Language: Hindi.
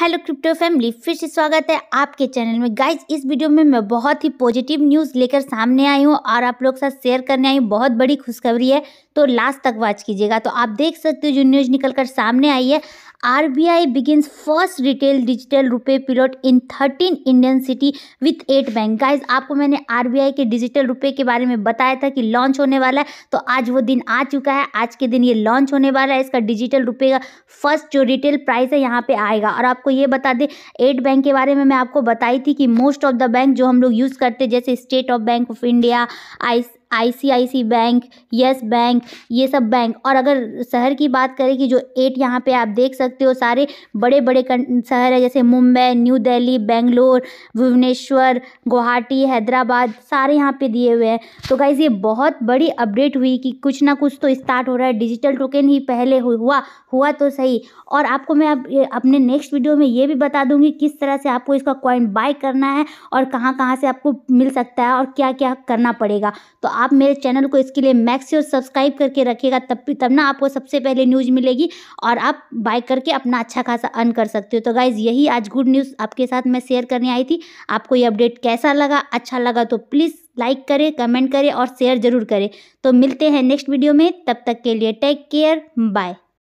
हेलो क्रिप्टो फैमिली फिर से स्वागत है आपके चैनल में गाइज इस वीडियो में मैं बहुत ही पॉजिटिव न्यूज़ लेकर सामने आई हूँ और आप लोग साथ शेयर करने आई हूँ बहुत बड़ी खुशखबरी है तो लास्ट तक वॉच कीजिएगा तो आप देख सकते हो जो न्यूज़ निकल कर सामने आई है आई begins first retail digital rupee pilot in thirteen Indian city with eight bank guys आपको मैंने आरबीआई के डिजिटल रुपए के बारे में बताया था कि लॉन्च होने वाला है तो आज वो दिन आ चुका है आज के दिन ये लॉन्च होने वाला है इसका डिजिटल रुपए का फर्स्ट जो रिटेल प्राइस है यहाँ पे आएगा और आपको ये बता दें एट बैंक के बारे में मैं आपको बताई थी कि मोस्ट ऑफ द बैंक जो हम लोग यूज़ करते जैसे State of Bank of India आई आईसीआईसी बैंक यस बैंक ये सब बैंक और अगर शहर की बात करें कि जो एट यहाँ पे आप देख सकते हो सारे बड़े बड़े शहर है जैसे मुंबई न्यू दिल्ली बेंगलोर भुवनेश्वर गुवाहाटी हैदराबाद सारे यहाँ पे दिए हुए हैं तो गाइज़ ये बहुत बड़ी अपडेट हुई कि कुछ ना कुछ तो स्टार्ट हो रहा है डिजिटल टोकन ही पहले हुआ हुआ तो सही और आपको मैं आप, अपने नेक्स्ट वीडियो में ये भी बता दूंगी किस तरह से आपको इसका कॉइन बाय करना है और कहाँ कहाँ से आपको मिल सकता है और क्या क्या करना पड़ेगा तो आप आप मेरे चैनल को इसके लिए मैक्स और सब्सक्राइब करके रखिएगा तब तब ना आपको सबसे पहले न्यूज़ मिलेगी और आप बाय करके अपना अच्छा खासा अर्न कर सकते हो तो गाइज़ यही आज गुड न्यूज़ आपके साथ मैं शेयर करने आई थी आपको ये अपडेट कैसा लगा अच्छा लगा तो प्लीज़ लाइक करें कमेंट करें और शेयर ज़रूर करें तो मिलते हैं नेक्स्ट वीडियो में तब तक के लिए टेक केयर बाय